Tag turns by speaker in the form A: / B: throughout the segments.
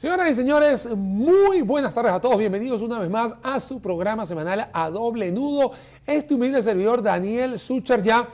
A: Señoras y señores, muy buenas tardes a todos. Bienvenidos una vez más a su programa semanal a doble nudo. Este humilde servidor Daniel Sucher ya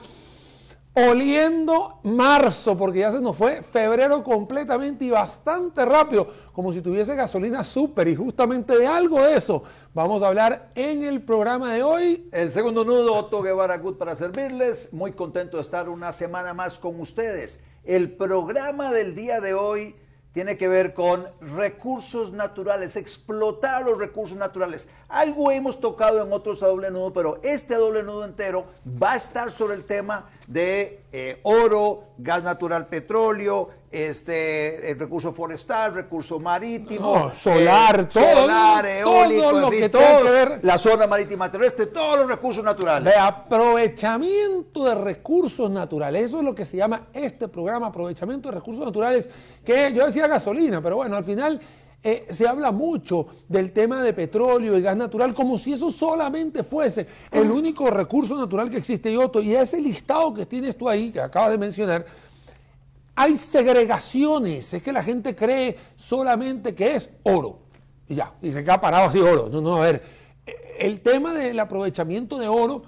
A: oliendo marzo, porque ya se nos fue febrero completamente y bastante rápido, como si tuviese gasolina súper. Y justamente de algo de eso vamos a hablar en el
B: programa de hoy. El segundo nudo, Otto Guevara Gut para servirles. Muy contento de estar una semana más con ustedes. El programa del día de hoy tiene que ver con recursos naturales, explotar los recursos naturales. Algo hemos tocado en otros a doble nudo, pero este a doble nudo entero va a estar sobre el tema de eh, oro, gas natural, petróleo, este, el recurso forestal, recurso marítimo, eh, solar, todo, solar, eólico, todo que la zona marítima terrestre, todos los recursos naturales. De
A: aprovechamiento de recursos naturales, eso es lo que se llama este programa, aprovechamiento de recursos naturales, que yo decía gasolina, pero bueno, al final eh, se habla mucho del tema de petróleo y gas natural como si eso solamente fuese el único recurso natural que existe y otro, y ese listado que tienes tú ahí, que acabas de mencionar, hay segregaciones, es que la gente cree solamente que es oro. Y ya, y se queda parado así oro. No, no, a ver, el tema del aprovechamiento de oro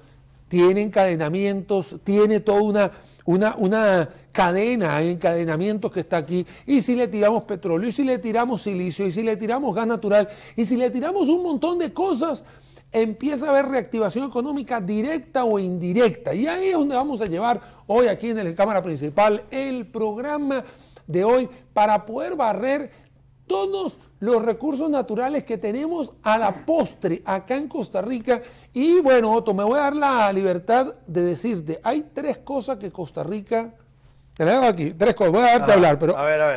A: tiene encadenamientos, tiene toda una, una, una cadena de encadenamientos que está aquí. Y si le tiramos petróleo, y si le tiramos silicio, y si le tiramos gas natural, y si le tiramos un montón de cosas, empieza a haber reactivación económica directa o indirecta. Y ahí es donde vamos a llevar hoy aquí en la Cámara Principal el programa de hoy para poder barrer todos los recursos naturales que tenemos a la postre acá en Costa Rica. Y bueno, Otto, me voy a dar la libertad de decirte, hay tres cosas que Costa Rica... Te la dejo aquí, tres cosas, voy a darte a hablar, pero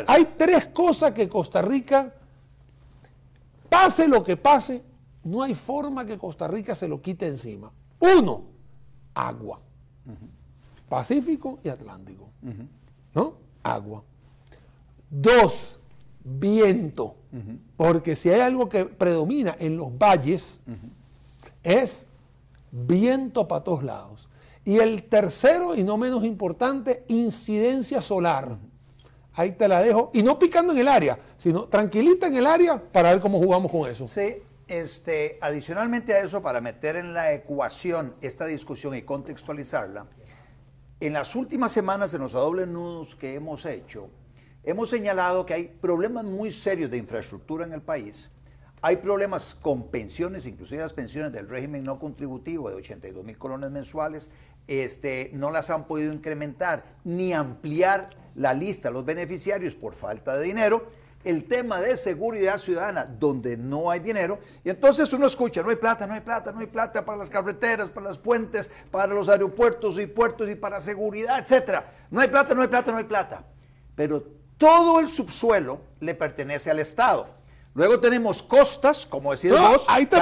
A: hay tres cosas que Costa Rica, pase lo que pase, no hay forma que Costa Rica se lo quite encima. Uno, agua. Pacífico y Atlántico. ¿No? Agua. Dos, viento. Porque si hay algo que predomina en los valles, es viento para todos lados. Y el tercero, y no menos importante, incidencia solar. Ahí te la dejo. Y no picando en el área, sino tranquilita en el área
B: para ver cómo jugamos con eso. Sí, este, adicionalmente a eso, para meter en la ecuación esta discusión y contextualizarla, en las últimas semanas, en los dobles nudos que hemos hecho, hemos señalado que hay problemas muy serios de infraestructura en el país. Hay problemas con pensiones, inclusive las pensiones del régimen no contributivo de 82 mil colones mensuales, este, no las han podido incrementar ni ampliar la lista de los beneficiarios por falta de dinero el tema de seguridad ciudadana, donde no hay dinero, y entonces uno escucha, no hay plata, no hay plata, no hay plata para las carreteras, para las puentes, para los aeropuertos y puertos y para seguridad, etcétera. No hay plata, no hay plata, no hay plata. Pero todo el subsuelo le pertenece al Estado. Luego tenemos costas, como decís ahí te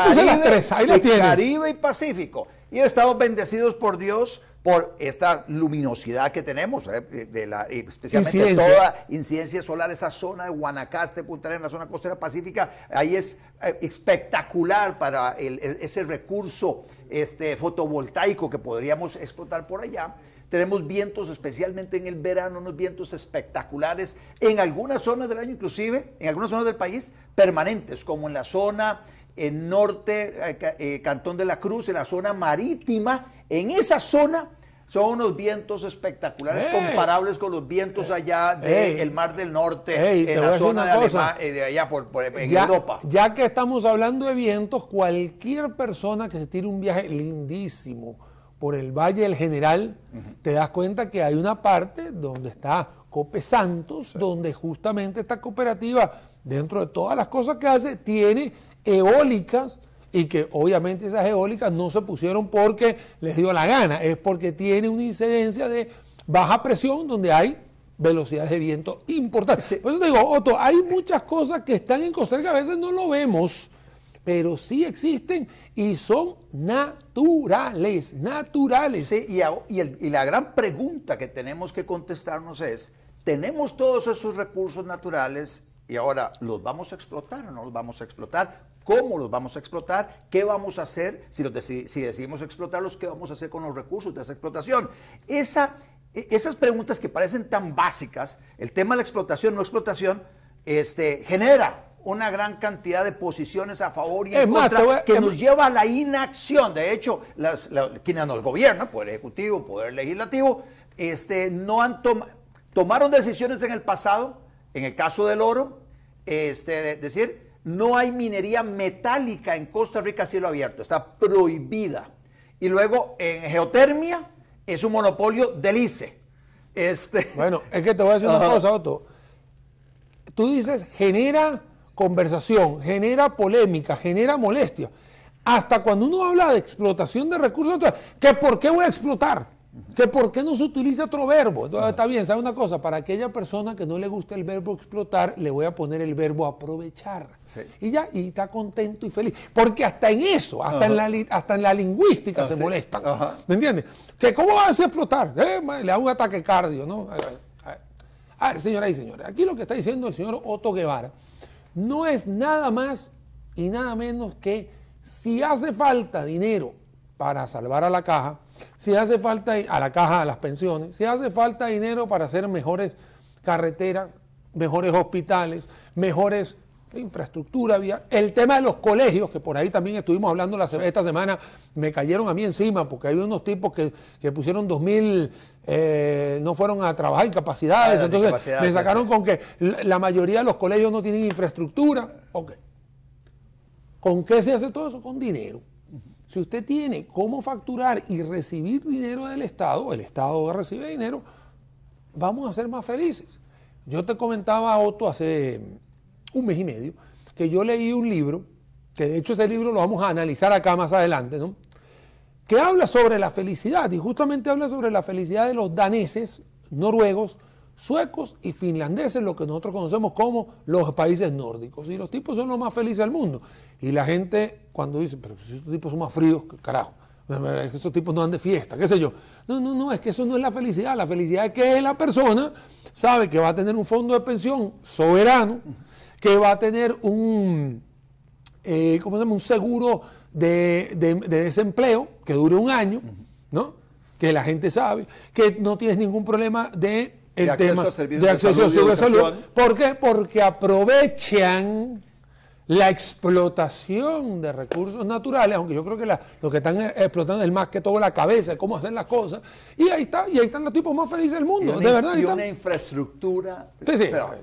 B: Caribe y Pacífico. Y estamos bendecidos por Dios por esta luminosidad que tenemos, ¿eh? especialmente toda incidencia solar, esa zona de Guanacaste, Punta en la zona costera pacífica, ahí es eh, espectacular para ese recurso este, fotovoltaico que podríamos explotar por allá. Tenemos vientos, especialmente en el verano, unos vientos espectaculares en algunas zonas del año, inclusive en algunas zonas del país, permanentes, como en la zona en norte, eh, eh, Cantón de la Cruz, en la zona marítima, en esa zona son unos vientos espectaculares comparables con los vientos eh. allá del mar del norte, en la zona de, allá por, Europa.
A: Ya que estamos hablando de vientos, cualquier persona que se tire un viaje lindísimo por el Valle del General, te das cuenta que hay una parte donde está Cope Santos, donde justamente esta cooperativa, dentro de todas las cosas que hace, tiene eólicas y que obviamente esas eólicas no se pusieron porque les dio la gana, es porque tiene una incidencia de baja presión donde hay velocidades de viento importantes. Por eso te digo, Otto, hay muchas cosas que están en Costa que a veces no lo vemos, pero sí existen y son
B: naturales, naturales. y la gran pregunta que tenemos que contestarnos es, ¿tenemos todos esos recursos naturales y ahora, ¿los vamos a explotar o no los vamos a explotar? ¿Cómo los vamos a explotar? ¿Qué vamos a hacer si, los decidimos explotarlos? ¿Qué vamos a hacer con los recursos de esa explotación? E-, esas preguntas que parecen tan básicas, el tema de la explotación, no explotación, este, genera una gran cantidad de posiciones a favor y en contra que nos lleva a la inacción. De hecho, quienes nos gobiernan, poder ejecutivo, poder legislativo, este, no han tomaron decisiones en el pasado en el caso del oro, este, es decir, no hay minería metálica en Costa Rica a cielo abierto, está prohibida. Y luego en geotermia es un monopolio del ICE. Este... Bueno, es que te voy a decir una cosa, Otto. Tú dices, genera
A: conversación, genera polémica, genera molestia. Hasta cuando uno habla de explotación de recursos, ¿qué por qué voy a explotar? que por qué no se utiliza otro verbo. está bien, ¿sabe una cosa? Para aquella persona que no le gusta el verbo explotar, le voy a poner el verbo aprovechar. Y ya, y está contento y feliz. Porque hasta en eso, hasta, en la, hasta en la lingüística ah, se molesta ¿Me entiendes? Que cómo va a explotar, eh, le da un ataque cardio, ¿no? A señoras y señores, aquí lo que está diciendo el señor Otto Guevara no es nada más y nada menos que si hace falta dinero para salvar a la caja, si hace falta a la caja de las pensiones, si hace falta dinero para hacer mejores carreteras, mejores hospitales, mejores infraestructura vía el tema de los colegios, que por ahí también estuvimos hablando esta semana, me cayeron a mí encima, porque hay unos tipos que, que pusieron 2.000, eh, no fueron a trabajar incapacidades, ah, entonces me sacaron con que la mayoría de los colegios no tienen infraestructura. ¿Con qué se hace todo eso? Con dinero. Si usted tiene cómo facturar y recibir dinero del Estado, el Estado recibe dinero, vamos a ser más felices. Yo te comentaba, Otto, hace un mes y medio, que yo leí un libro, que de hecho ese libro lo vamos a analizar acá más adelante, ¿no? que habla sobre la felicidad y justamente habla sobre la felicidad de los daneses, noruegos, suecos y finlandeses, lo que nosotros conocemos como los países nórdicos. Y los tipos son los más felices del mundo. Y la gente cuando dicen, pero si estos tipos son más fríos, carajo, eh, eh, esos tipos no dan de fiesta, qué sé yo. No, no, no, es que eso no es la felicidad. La felicidad es que la persona sabe que va a tener un fondo de pensión soberano, que va a tener un, eh, un seguro de, desempleo que dure un año, ¿no? Que la gente sabe, que no tienes ningún problema de el acceso a de salud. ¿Por qué? Porque aprovechan la explotación de recursos naturales, aunque yo creo que lo que están explotando es más que todo la cabeza, cómo hacer las cosas, y ahí está, y ahí están los tipos más felices del mundo, de verdad. Y una
B: infraestructura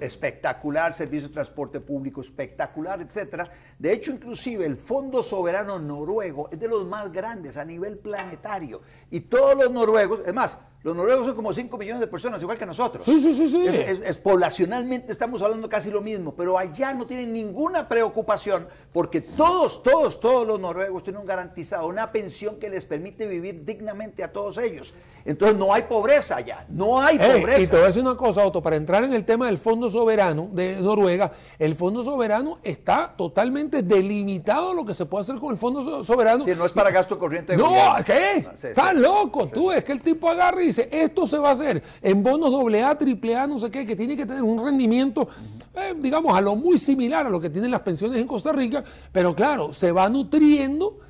B: espectacular, servicio de transporte público espectacular, etcétera. De hecho, inclusive el Fondo Soberano Noruego es de los más grandes a nivel planetario, y todos los noruegos, es más, los noruegos son como 5 millones de personas, igual que nosotros. Sí, sí, sí, sí. Es, poblacionalmente estamos hablando casi lo mismo, pero allá no tienen ninguna preocupación porque todos, todos, todos los noruegos tienen garantizado una pensión que les permite vivir dignamente a todos ellos. Entonces no hay pobreza allá, no hay
A: pobreza. Y te voy a decir una cosa, Otto, para entrar en el tema del Fondo Soberano de Noruega, el Fondo Soberano está totalmente delimitado lo que se puede hacer con el Fondo Soberano. Si no es para gasto
B: corriente. no, ¿qué? loco,
A: tú, es que el tipo agarra esto se va a hacer en bonos AA, AAA, no sé qué, que tiene que tener un rendimiento, eh, digamos, a lo muy similar a lo que tienen las pensiones en Costa Rica, pero claro, se va nutriendo.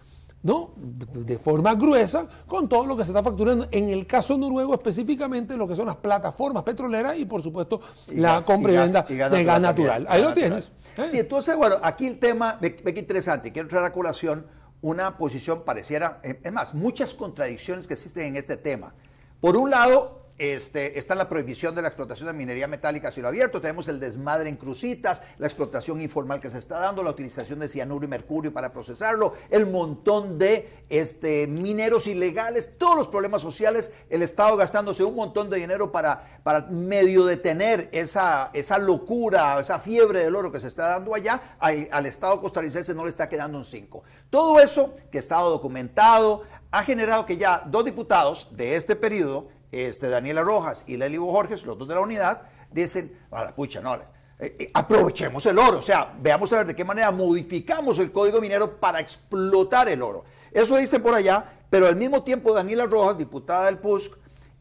A: ¿no? de forma gruesa con todo lo que se está facturando. En el caso noruego específicamente lo que son las
B: plataformas petroleras y por supuesto la compra y de gas natural. Ahí lo tienes. ¿eh? Sí, entonces bueno, aquí el tema, ve, que interesante, quiero traer a colación una posición pareciera, eh, es más, muchas contradicciones que existen en este tema. Por un lado, este, está la prohibición de la explotación de minería metálica a cielo abierto, tenemos el desmadre en crucitas, la explotación informal que se está dando, la utilización de cianuro y mercurio para procesarlo, el montón de este, mineros ilegales, todos los problemas sociales, el Estado gastándose un montón de dinero para, para medio detener esa, esa locura, esa fiebre del oro que se está dando allá, al, Estado costarricense no le está quedando un 5. Todo eso que ha estado documentado, ha generado que ya dos diputados de este periodo, este Daniela Rojas y Lely Jorges, los dos de la unidad, dicen, a la pucha, no, eh, eh, aprovechemos el oro, o sea, veamos a ver de qué manera modificamos el código minero para explotar el oro. Eso dicen por allá, pero al mismo tiempo Daniela Rojas, diputada del PUSC,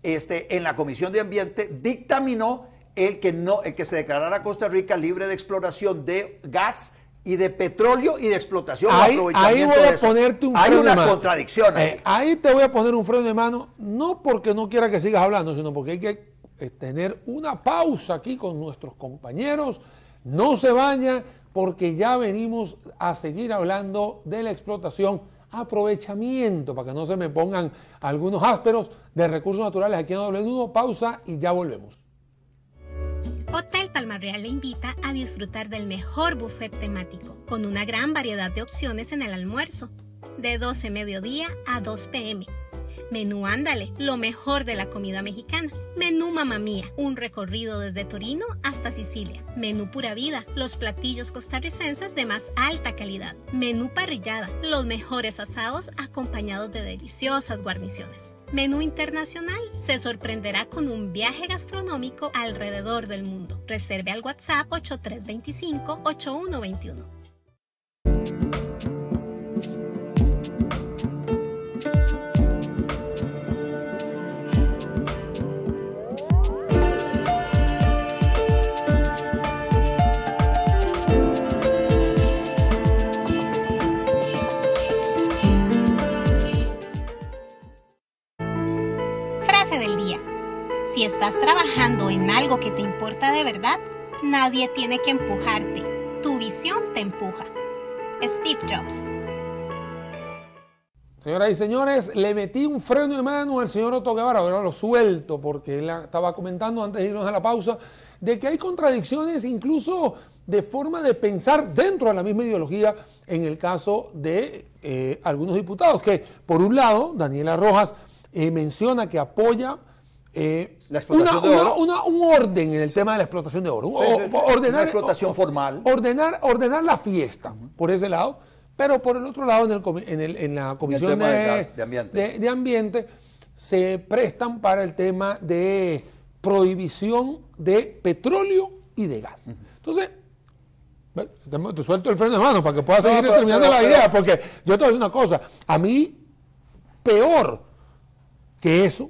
B: este, en la Comisión de Ambiente, dictaminó el que, no, el que se declarara Costa Rica libre de exploración de gas y de petróleo y de explotación. Ahí, ahí voy a ponerte un freno una de mano. contradicción. Eh,
A: ahí. ahí. te voy a poner un freno de mano, no porque no quiera que sigas hablando, sino porque hay que eh, tener una pausa aquí con nuestros compañeros. No se baña porque ya venimos a seguir hablando de la explotación, aprovechamiento, para que no se me pongan algunos ásperos de recursos naturales aquí en nudo Pausa y ya volvemos.
C: Hotel Palmarreal le invita a disfrutar del mejor buffet temático, con una gran variedad de opciones en el almuerzo, de 12 mediodía a 2 pm. Menú Ándale, lo mejor de la comida mexicana. Menú Mamá Mía, un recorrido desde Torino hasta Sicilia. Menú Pura Vida, los platillos costarricenses de más alta calidad. Menú Parrillada, los mejores asados acompañados de deliciosas guarniciones. Menú Internacional se sorprenderá con un viaje gastronómico alrededor del mundo. Reserve al WhatsApp 8325-8121. estás trabajando en algo que te importa de verdad, nadie tiene que empujarte. Tu visión te empuja. Steve Jobs.
A: Señoras y señores, le metí un freno de mano al señor Otto Guevara, ahora lo suelto porque él estaba comentando antes de irnos a la pausa, de que hay contradicciones incluso de forma de pensar dentro de la misma ideología en el caso de eh, algunos diputados, que por un lado, Daniela Rojas eh, menciona que apoya eh, un orden en el tema de la explotación de oro. ordenar, explotación formal. Ordenar, ordenar la fiesta, por ese lado. Pero por el otro lado, en, la Comisión de, ambiente. se prestan para el tema de prohibición de petróleo y de gas. Entonces, te, suelto el freno de mano para que puedas seguir terminando la idea, porque yo te voy a decir una cosa, a mí peor que eso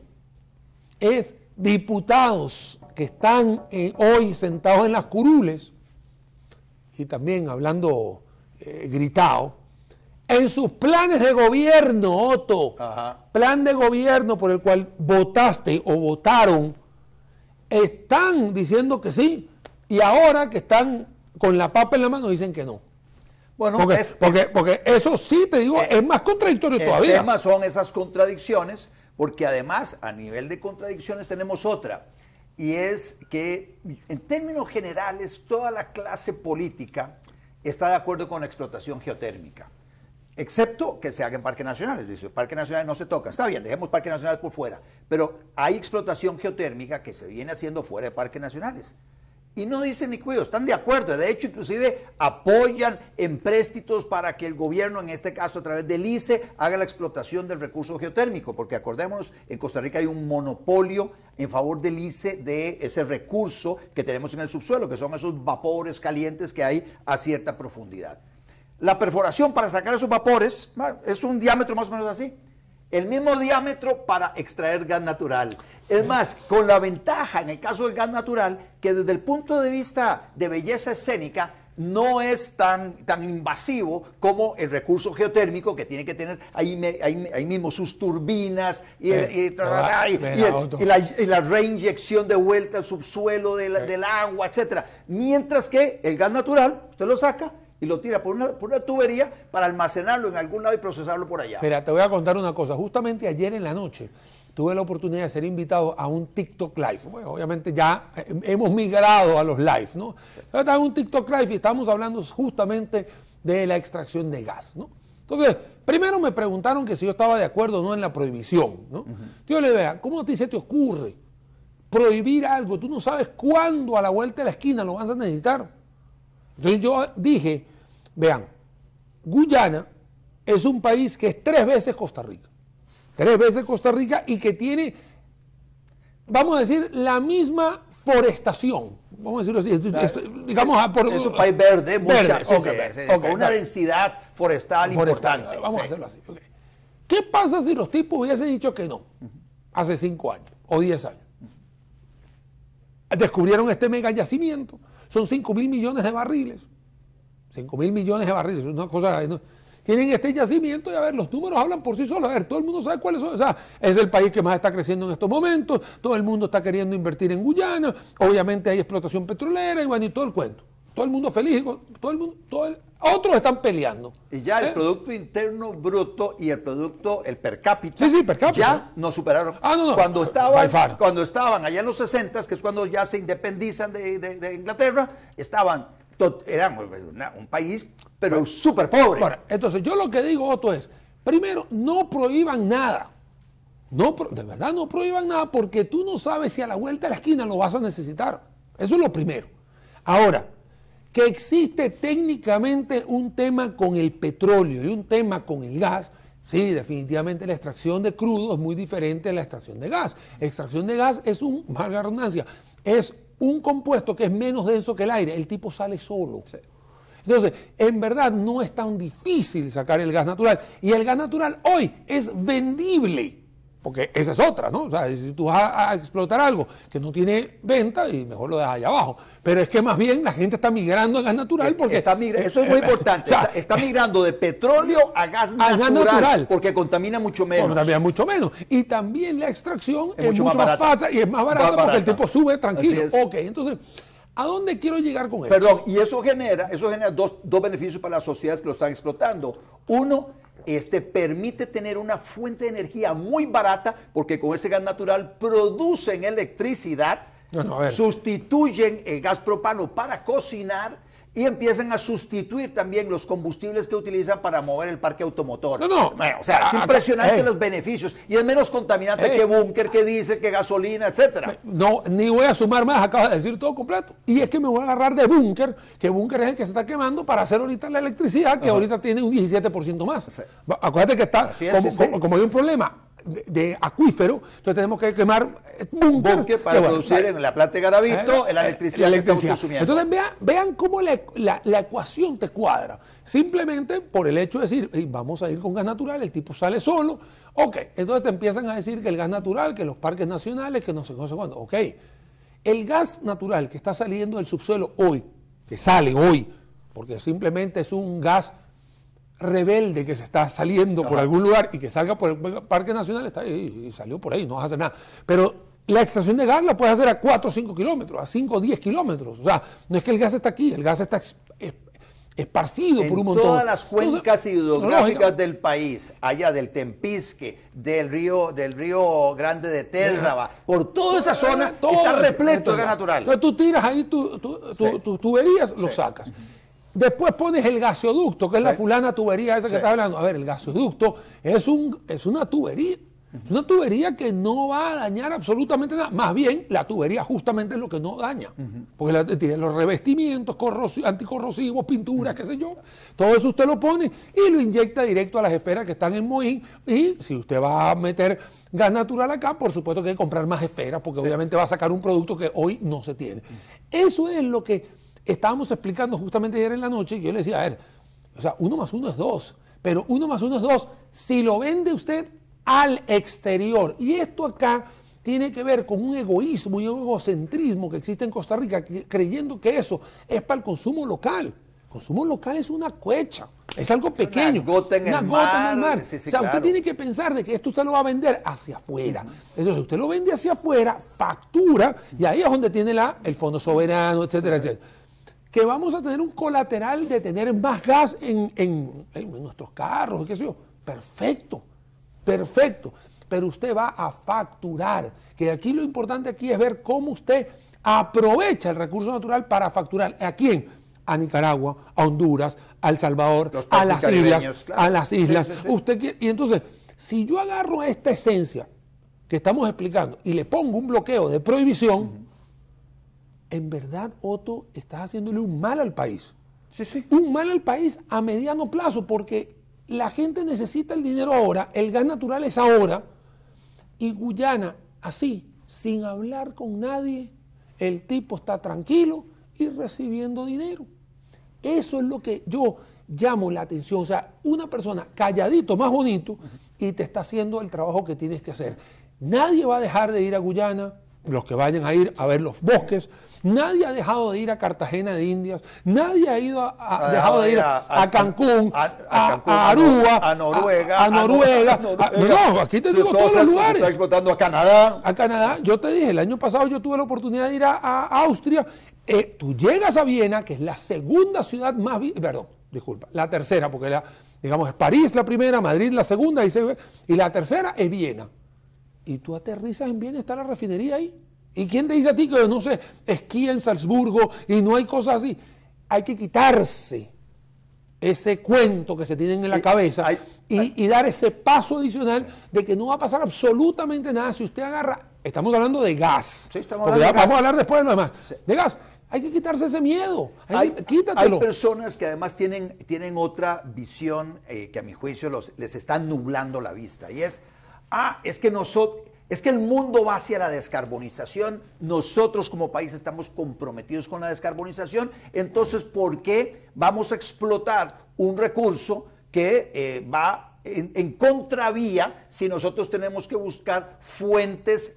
A: es diputados que están eh, hoy sentados en las curules, y también hablando eh, gritado, en sus planes de gobierno, Otto, plan de gobierno por el cual votaste o votaron, están diciendo que sí, y ahora que están con la papa en la mano
B: dicen que no. Bueno, porque,
A: porque, eso sí, te digo, eh, es, más contradictorio
B: todavía. ¿qué son esas contradicciones porque además, a nivel de contradicciones, tenemos otra. Y es que, en términos generales, toda la clase política está de acuerdo con la explotación geotérmica. Excepto que se haga en parques nacionales. Dice, parques nacionales no se toca. Está bien, dejemos parques nacionales por fuera. Pero hay explotación geotérmica que se viene haciendo fuera de parques nacionales y no dicen ni cuido, están de acuerdo, de hecho inclusive apoyan en para que el gobierno, en este caso a través del ICE, haga la explotación del recurso geotérmico, porque acordémonos, en Costa Rica hay un monopolio en favor del ICE de ese recurso que tenemos en el subsuelo, que son esos vapores calientes que hay a cierta profundidad. La perforación para sacar esos vapores es un diámetro más o menos así, el mismo diámetro para extraer gas natural. Es más, con la ventaja en el caso del gas natural, que desde el punto de vista de belleza escénica, no es tan, tan invasivo como el recurso geotérmico que tiene que tener ahí, ahí, mismo sus turbinas y, la, reinyección de vuelta al subsuelo del, del agua, etc. Mientras que el gas natural, usted lo saca y lo tira por una, tubería para almacenarlo en algún lado y procesarlo por allá. Mira,
A: te voy a contar una cosa. Justamente ayer en la noche tuve la oportunidad de ser invitado a un TikTok Live. obviamente ya eh, hemos migrado a los live, ¿no? Estaba en un TikTok Live y estábamos hablando justamente de la extracción de gas, ¿no? Entonces, primero me preguntaron que si yo estaba de acuerdo o no en la prohibición, ¿no? Yo le digo, ¿cómo a ti se te ocurre prohibir algo? Tú no sabes cuándo a la vuelta de la esquina lo vas a necesitar. Entonces yo dije, vean, Guyana es un país que es tres veces Costa Rica. Tres veces Costa Rica y que tiene, vamos a decir, la misma forestación. Vamos a decirlo así. digamos, es un país verde, mucha, con una
B: densidad forestal, importante. Vamos a hacerlo así.
A: ¿Qué pasa si los tipos hubiesen dicho que no hace cinco años o diez años? Descubrieron este mega yacimiento son 5 mil millones de barriles. 5 mil millones de barriles, una cosa... tienen este yacimiento y a ver, los números hablan por sí solos, a ver, todo el mundo sabe cuáles son, o sea, es el país que más está creciendo en estos momentos, todo el mundo está queriendo invertir en Guyana, obviamente hay explotación petrolera y bueno, y todo el cuento todo el mundo feliz, todo el mundo,
B: otros están peleando. Y ya el ¿Eh? Producto Interno Bruto y el Producto, el per cápita, sí, sí, per ya no superaron. Ah, no, no. Cuando, estaban, cuando estaban allá en los 60, que es cuando ya se independizan de, Inglaterra, estaban, eran pues, pues, un país, pero súper pobre. entonces yo lo que digo, Otto, es, primero, no
A: prohíban nada. No, de verdad no prohíban nada porque tú no sabes si a la vuelta de la esquina lo vas a necesitar. Eso es lo primero. Ahora, que existe técnicamente un tema con el petróleo y un tema con el gas, Sí, definitivamente la extracción de crudo es muy diferente a la extracción de gas. Extracción de gas es un, mal es un compuesto que es menos denso que el aire. El tipo sale solo. Entonces, en verdad no es tan difícil sacar el gas natural. Y el gas natural hoy es vendible. Porque esa es otra, ¿no? O sea, si tú vas a, explotar algo que no tiene venta, y mejor lo dejas allá abajo. Pero es que más bien la gente está migrando a gas natural porque... Está eso es eh, muy eh,
B: importante. está, migrando de petróleo a gas, natural, Porque contamina mucho menos. Contamina mucho menos. Y también la extracción es, mucho, más, fácil y es más barata, porque el tipo
A: sube tranquilo. Ok, entonces... ¿A dónde quiero llegar con esto? Perdón,
B: y eso genera, eso genera dos, dos beneficios para las sociedades que lo están explotando. Uno, este, permite tener una fuente de energía muy barata porque con ese gas natural producen electricidad, sustituyen el gas propano para cocinar y empiezan a sustituir también los combustibles que utilizan para mover el parque automotor. No, no. o sea, es ah, ah, impresionante los beneficios y es menos contaminante que búnker, que dice que gasolina, etcétera. No, ni
A: voy a sumar más, acabas de decir todo completo. Y es que me voy a agarrar de búnker, que búnker es el que se está quemando para hacer ahorita la electricidad, que ahorita tiene un 17% más. Acuérdate que está, como hay un problema, de, acuífero, entonces tenemos que quemar eh, bunker para producir en la planta de Garavito eh, la electricidad, Que Entonces vean, vean cómo la, ecuación te cuadra. Simplemente por el hecho de decir, vamos a ir con gas natural, el tipo sale solo. Ok, entonces te empiezan a decir que el gas natural, que los parques nacionales, que no sé, no sé cuándo. Ok, el gas natural que está saliendo del subsuelo hoy, que sale hoy, porque simplemente es un gas rebelde que se está saliendo por algún lugar y que salga por el Parque Nacional está, y, salió por ahí, no vas nada. Pero la extracción de gas la puedes hacer a 4 o 5 kilómetros, a 5 o 10 kilómetros. O sea, no es que el gas está aquí, el gas está esparcido por un montón. Todas las cuencas
B: hidrográficas del país, allá del Tempisque, del río, del río Grande de Térraba, por toda esa zona está repleto de gas natural. Entonces
A: tú tiras ahí tú tus tuberías, lo sacas. Después pones el gasoducto, que es la fulana tubería esa que está hablando. A ver, el gasoducto es, un, es una tubería. Es una tubería que no va a dañar absolutamente nada. Más bien, la tubería justamente es lo que no daña. Porque tiene los revestimientos anticorrosivos, pinturas, qué sé yo. Todo eso usted lo pone y lo inyecta directo a las esferas que están en Moín. Y si usted va a meter gas natural acá, por supuesto que hay que comprar más esferas, porque obviamente va a sacar un producto que hoy no se tiene. Eso es lo que estábamos explicando justamente ayer en la noche, que yo le decía, a ver, o sea, uno más uno es dos, pero uno más uno es dos si lo vende usted al exterior. Y esto acá tiene que ver con un egoísmo, y un egocentrismo que existe en Costa Rica, creyendo que eso es para el consumo local. consumo local es una cuecha, es algo pequeño. Una gota en, el, mar. o sea, usted tiene que pensar de que esto usted lo va a vender hacia afuera. Entonces, usted lo vende hacia afuera, factura, y ahí es donde tiene la, el fondo soberano, etcétera, etcétera que vamos a tener un colateral de tener más gas en, nuestros carros, qué sé yo. Perfecto, perfecto. Pero usted va a facturar, que aquí lo importante aquí es ver cómo usted aprovecha el recurso natural para facturar. ¿A quién? A Nicaragua, a Honduras, a El Salvador, a las islas, a las islas. Usted y entonces, si yo agarro esta esencia que estamos explicando y le pongo un bloqueo de prohibición, en verdad, Otto, estás haciéndole un mal al país. Un mal al país a mediano plazo, porque la gente necesita el dinero ahora, el gas natural es ahora, y Guyana, así, sin hablar con nadie, el tipo está tranquilo y recibiendo dinero. Eso es lo que yo llamo la atención. O sea, una persona calladito, más bonito, y te está haciendo el trabajo que tienes que hacer. Nadie va a dejar de ir a Guyana, los que vayan a ir a ver los bosques, Nadie ha dejado de ir a Cartagena de Indias, nadie ha ido dejado de ir a, Cancún, a, Aruba, a Noruega, ah, no, aquí te digo todos los lugares. Está explotando a Canadá. A Canadá, yo te dije, el año pasado yo tuve la oportunidad de ir a, Austria. Eh, tú llegas a Viena, que es la segunda ciudad más, perdón, disculpa, la tercera, porque digamos, es París la primera, Madrid la segunda, y, y la tercera es Viena. Y tú aterrizas en Viena, está la refinería ahí. ¿Y quién te dice a ti que no se esquía en Salzburgo y no hay cosas así? Hay que quitarse ese cuento que se tiene en la eh, cabeza y, dar ese paso adicional de que no va a pasar absolutamente nada si usted agarra, estamos hablando de gas, sí, estamos hablando de gas. vamos a hablar después nada más. de gas. Hay que quitarse ese miedo,
B: hay, personas que además tienen, tienen otra visión eh, que a mi juicio los, les está nublando la vista y es, ah, es que nosotros es que el mundo va hacia la descarbonización, nosotros como país estamos comprometidos con la descarbonización, entonces ¿por qué vamos a explotar un recurso que eh, va en, contravía si nosotros tenemos que buscar fuentes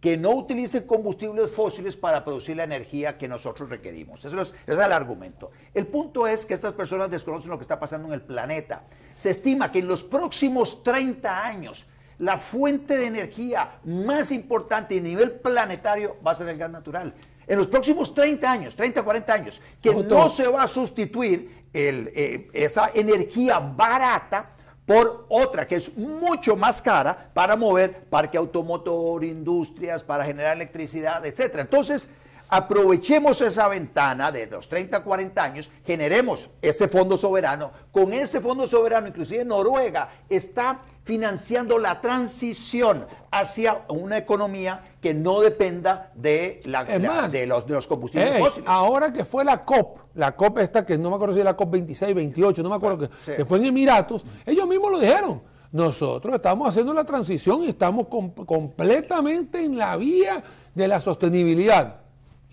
B: que no utilicen combustibles fósiles para producir la energía que nosotros requerimos. Eso ese es el argumento. El punto es que estas personas desconocen lo que está pasando en el planeta. Se estima que en los próximos 30 años la fuente de energía más importante a nivel planetario va a ser el gas natural. En los próximos 30 años, 30, 40 años, que no se va a sustituir eh, esa energía barata por otra que es mucho más cara para mover parque automotor, industrias, para generar electricidad, etc. Entonces, aprovechemos esa ventana de los 30, 40 años, generemos ese fondo soberano. Con ese fondo soberano, inclusive Noruega está financiando la transición hacia una economía que no dependa de, la, de, los, combustibles fósiles.
A: Ahora que fue la COP, la COP esta que no me acuerdo si era la COP 26, 28, no me acuerdo, que, fue en Emiratos, ellos mismos lo dijeron. Nosotros estamos haciendo la transición y estamos completamente en la vía de la sostenibilidad.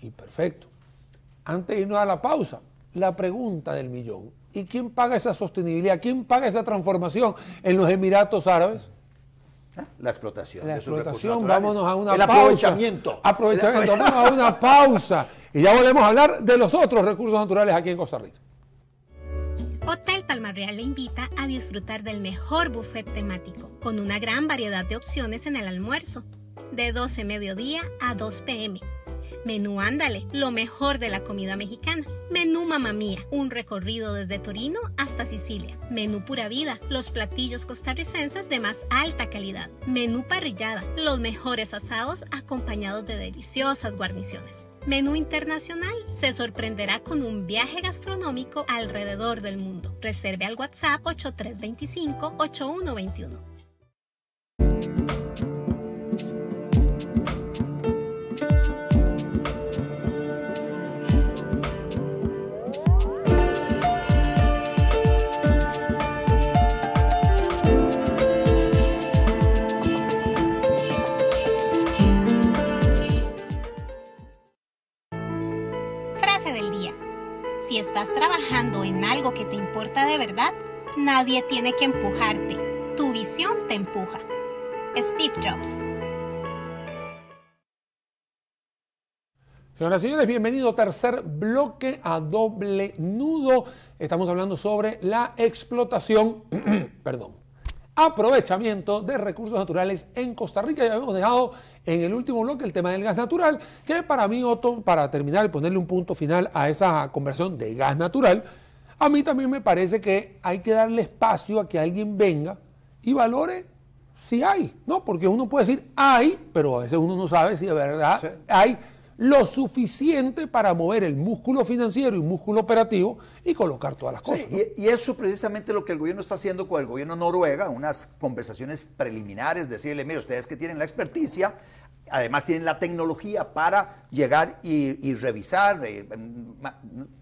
A: Y perfecto. Antes de irnos a la pausa, la pregunta del millón. ¿Y quién paga esa sostenibilidad? ¿Quién paga esa transformación en los Emiratos Árabes?
B: Ah, la explotación. La explotación, vámonos a una el pausa. Aprovechamiento. Aprovechamiento, vamos
A: a una pausa. Y ya volvemos a hablar de los otros recursos naturales aquí en Costa Rica.
C: Hotel Palmarreal Real le invita a disfrutar del mejor buffet temático, con una gran variedad de opciones en el almuerzo, de 12 mediodía a 2 pm Menú Ándale, lo mejor de la comida mexicana. Menú Mamá Mía, un recorrido desde Torino hasta Sicilia. Menú Pura Vida, los platillos costarricenses de más alta calidad. Menú Parrillada, los mejores asados acompañados de deliciosas guarniciones. Menú Internacional se sorprenderá con un viaje gastronómico alrededor del mundo. Reserve al WhatsApp 8325-8121. estás trabajando en algo que te importa de verdad, nadie tiene que empujarte. Tu visión te empuja. Steve Jobs.
A: Señoras y señores, bienvenido tercer bloque a doble nudo. Estamos hablando sobre la explotación, perdón, aprovechamiento de recursos naturales en Costa Rica. Ya hemos dejado en el último bloque el tema del gas natural, que para mí, Otto, para terminar y ponerle un punto final a esa conversión de gas natural, a mí también me parece que hay que darle espacio a que alguien venga y valore si hay, ¿no? Porque uno puede decir hay, pero a veces uno no sabe si de verdad hay lo suficiente para mover el músculo financiero y músculo operativo y colocar todas las cosas.
B: y, eso eso precisamente lo que el gobierno está haciendo con el gobierno noruega, unas conversaciones preliminares, decirle, mire, ustedes que tienen la experticia, Además tienen la tecnología para llegar y, revisar, eh,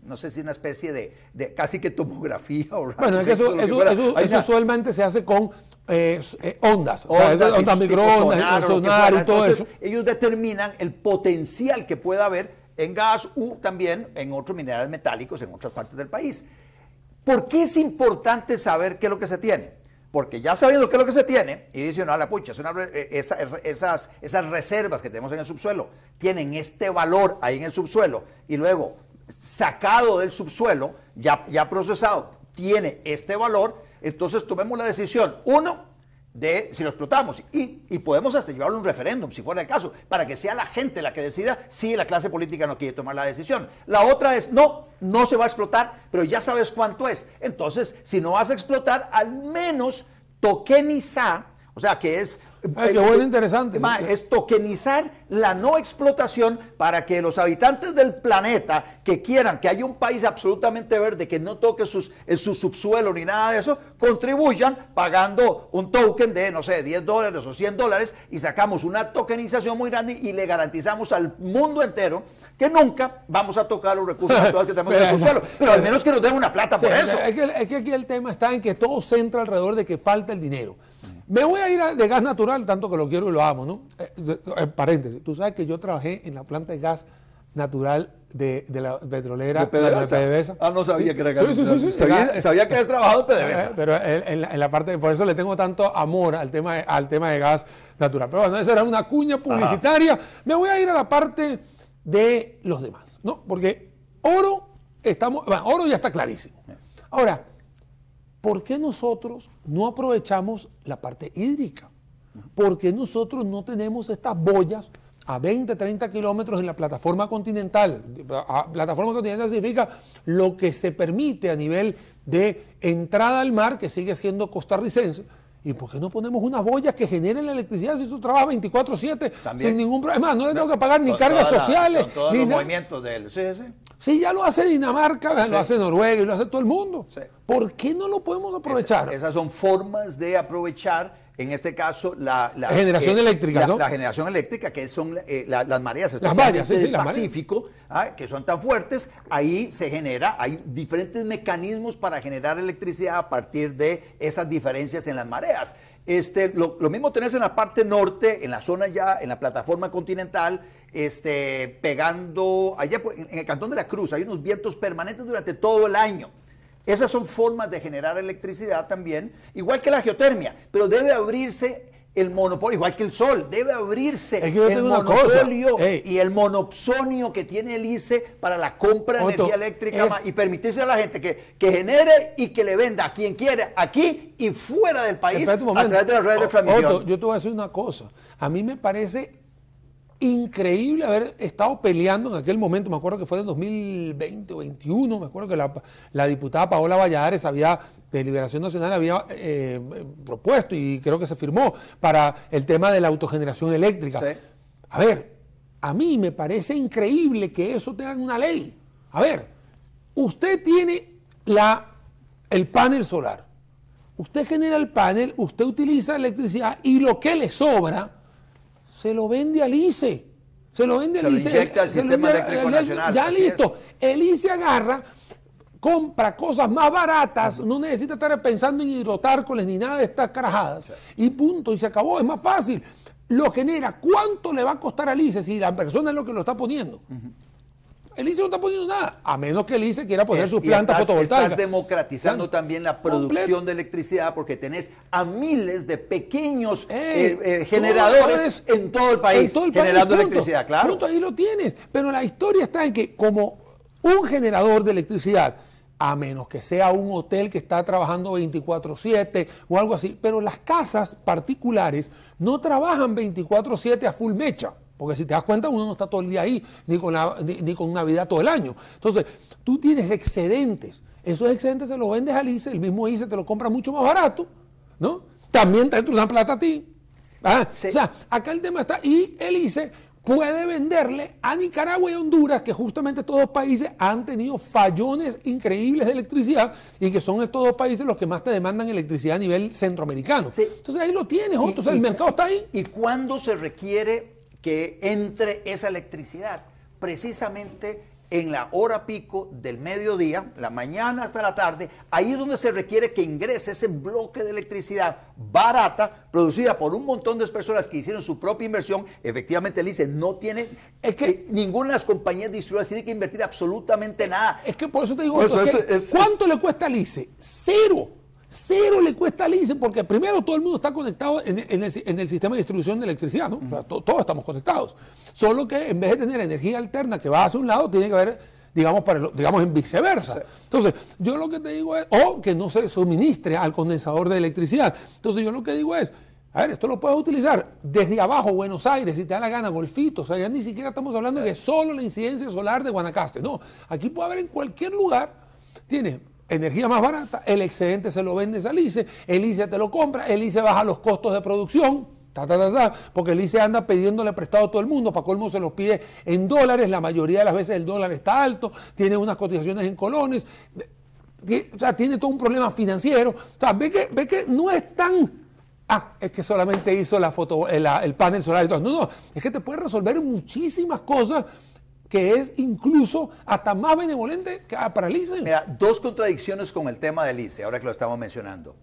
B: no sé si una especie de, casi que tomografía o Bueno, eso, eso,
A: usualmente se hace con ondas, eh, eh, ondas, o sea, ondas microondas, sonar, y todo eso.
B: Ellos determinan el potencial que pueda haber en gas u también en otros minerales metálicos en otras partes del país. ¿Por qué es importante saber qué es lo que se tiene? porque ya sabiendo qué es lo que se tiene, y dice, no, la pucha, eh, esas, esas reservas que tenemos en el subsuelo tienen este valor ahí en el subsuelo, y luego sacado del subsuelo, ya, ya procesado, tiene este valor, entonces tomemos la decisión, uno, de si lo explotamos y, podemos hasta llevarlo a un referéndum, si fuera el caso, para que sea la gente la que decida si la clase política no quiere tomar la decisión. La otra es, no, no se va a explotar, pero ya sabes cuánto es. Entonces, si no vas a explotar, al menos tokeniza, o sea, que es Ah, eh, eh, interesante. es tokenizar la no explotación para que los habitantes del planeta que quieran que haya un país absolutamente verde que no toque sus, en eh, su subsuelo ni nada de eso, contribuyan pagando un token de, no sé, 10 dólares o 100 dólares y sacamos una tokenización muy grande y le garantizamos al mundo entero que nunca vamos a tocar los recursos naturales que tenemos en el subsuelo. Pero al menos que nos den una plata por eso. Es
A: que, es que aquí el tema está en que todo centra alrededor de que falta el dinero. Me voy a ir a, de gas natural, tanto que lo quiero y lo amo, ¿no? Eh, paréntesis, tú sabes que yo trabajé en la planta de gas natural de, la petrolera de Ah, no sabía que era gas. Sí, sí, sí, sí sabía, que habías trabajado en PDVSA. Eh, pero en la, parte, por eso le tengo tanto amor al tema, al tema de gas natural. Pero bueno, esa era una cuña publicitaria. Me voy a ir a la parte de los demás, ¿no? Porque oro, estamos, bueno, oro ya está clarísimo. Eh. Ahora, ¿Por qué nosotros no aprovechamos la parte hídrica? ¿Por qué nosotros no tenemos estas boyas a 20, 30 kilómetros en la plataforma continental? plataforma continental significa lo que se permite a nivel de entrada al mar, que sigue siendo costarricense, ¿Y por qué no ponemos unas boyas que generen la electricidad si eso trabaja 24-7 sin ningún problema? No le tengo que pagar ni cargas sociales. Con todos los movimientos de él. Sí, sí. sí, ya lo hace Dinamarca, lo hace Noruega y lo hace todo el mundo.
B: ¿Por qué no lo podemos aprovechar? esas son formas de aprovechar en este caso, la, generación eléctrica. generación eléctrica, que son eh, las mareas del Pacífico, ah, que son tan fuertes, ahí se genera, hay diferentes mecanismos para generar electricidad a partir de esas diferencias en las mareas. Este, lo, mismo tenés en la parte norte, en la zona ya, en la plataforma continental, este, pegando allá pues, en el Cantón de la Cruz, hay unos vientos permanentes durante todo el año esas son formas de generar electricidad también, igual que la geotermia, pero debe abrirse el monopolio, igual que el sol, debe abrirse el monopolio y el monopsonio que tiene el ICE para la compra de energía eléctrica y permitirse a la gente que, genere y que le venda a quien quiera aquí y fuera del país a través de las redes de transmisión.
A: yo te voy a decir una cosa, a mí me parece increíble haber estado peleando en aquel momento, me acuerdo que fue en 2020 o 2021, me acuerdo que la, diputada Paola Valladares había, de Liberación Nacional, había eh, propuesto y creo que se firmó para el tema de la autogeneración eléctrica. A ver, a mí me parece increíble que eso tenga una ley. A ver, usted tiene la, el panel solar, usted genera el panel, usted utiliza electricidad y lo que le sobra se lo vende a ICE. Se lo vende a al e. ICE. Ya listo. El ICE agarra, compra cosas más baratas, no necesita estar pensando en hidrotárcoles ni nada de estas carajadas. Y punto, y se acabó, es más fácil. Lo genera, ¿cuánto le va a costar a ICE si la persona es lo que lo está poniendo? El ICE no está poniendo nada,
B: a menos que el ICE quiera poner sus plantas fotovoltaicas. Estás democratizando también la producción de electricidad porque tenés a miles de pequeños eh, eh, generadores en todo el país generando electricidad, claro. ahí lo tienes.
A: Pero la historia está en que como un generador de electricidad, a menos que sea un hotel que está trabajando 24/7 o algo así, pero las casas particulares no trabajan 24/7 a full mecha. Porque si te das cuenta, uno no está todo el día ahí, ni con, ni, con Navidad todo el año. Entonces, tú tienes excedentes. Esos excedentes se los vendes al ICE, el mismo ICE te lo compra mucho más barato, ¿no? También te dan plata a ti. Ah, o sea, acá el tema está, y el ICE puede venderle a Nicaragua y Honduras, que justamente estos dos países han tenido fallones increíbles de electricidad y que son estos dos países los que más te demandan electricidad a nivel centroamericano. Entonces ahí lo tienes, entonces el
B: mercado está ahí. ¿Y cuándo se requiere que entre esa electricidad precisamente en la hora pico del mediodía, la mañana hasta la tarde, ahí es donde se requiere que ingrese ese bloque de electricidad barata, producida por un montón de personas que hicieron su propia inversión. Efectivamente, él no tiene, es que eh, ninguna de las compañías distribuidas tiene que invertir absolutamente nada. Es que por eso te digo, eso,
A: ¿cuánto le cuesta al ICE? Cero. Cero le cuesta al porque primero todo el mundo está conectado en, el, sistema de distribución de electricidad, ¿no? todos estamos conectados. Solo que en vez de tener energía alterna que va hacia un lado, tiene que haber, digamos, para digamos en viceversa. Entonces, yo lo que te digo es, o que no se suministre al condensador de electricidad. Entonces, yo lo que digo es, a ver, esto lo puedes utilizar desde abajo, Buenos Aires, si te da la gana, Golfito. O sea, ya ni siquiera estamos hablando de solo la incidencia solar de Guanacaste. No, aquí puede haber en cualquier lugar, tiene energía más barata, el excedente se lo vende a ICE, el ICE te lo compra, el ICE baja los costos de producción, ta, ta, ta, ta, porque el ICE anda pidiéndole prestado a todo el mundo, para colmo se los pide en dólares, la mayoría de las veces el dólar está alto, tiene unas cotizaciones en colones, o sea, tiene todo un problema financiero, o sea, ve que, ve que no es tan... Ah, es que solamente hizo la foto, eh, el, panel solar y todo. No, no, es que te puede resolver muchísimas cosas
B: que es incluso hasta más benevolente que para el ICE. Mira, dos contradicciones con el tema del ICE, ahora que lo estamos mencionando.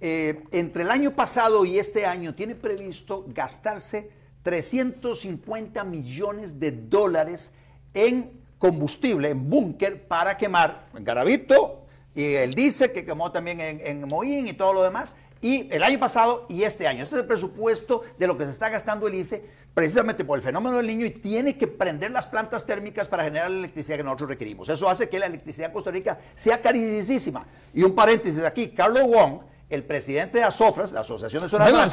B: Eh, entre el año pasado y este año tiene previsto gastarse 350 millones de dólares en combustible, en búnker para quemar en Garabito, y él dice que quemó también en, en Moín y todo lo demás, y el año pasado y este año. Este es el presupuesto de lo que se está gastando el ICE precisamente por el fenómeno del niño y tiene que prender las plantas térmicas para generar la electricidad que nosotros requerimos. Eso hace que la electricidad en Costa Rica sea carísima. Y un paréntesis aquí, Carlos Wong, el presidente de Asofras, la Asociación de Zonas el, viernes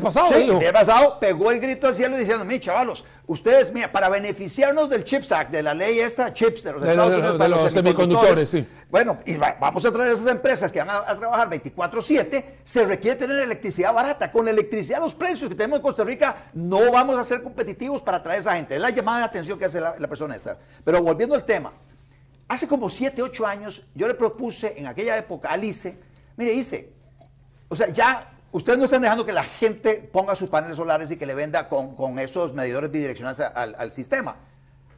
B: pasado. el viernes pasado pegó el grito al cielo diciendo, mi chavalos, ustedes, mira, para beneficiarnos del Chips de la ley esta, Chips de los Estados Unidos los, semiconductores. Bueno, y vamos a traer esas empresas que van a, trabajar 24-7, se requiere tener electricidad barata. Con electricidad, los precios que tenemos en Costa Rica, no vamos a ser competitivos para traer a esa gente. Es la llamada de atención que hace la, la persona esta. Pero volviendo al tema, hace como 7, 8 años, yo le propuse en aquella época a Alice Mire, dice, o sea, ya ustedes no están dejando que la gente ponga sus paneles solares y que le venda con, esos medidores bidireccionales al, sistema.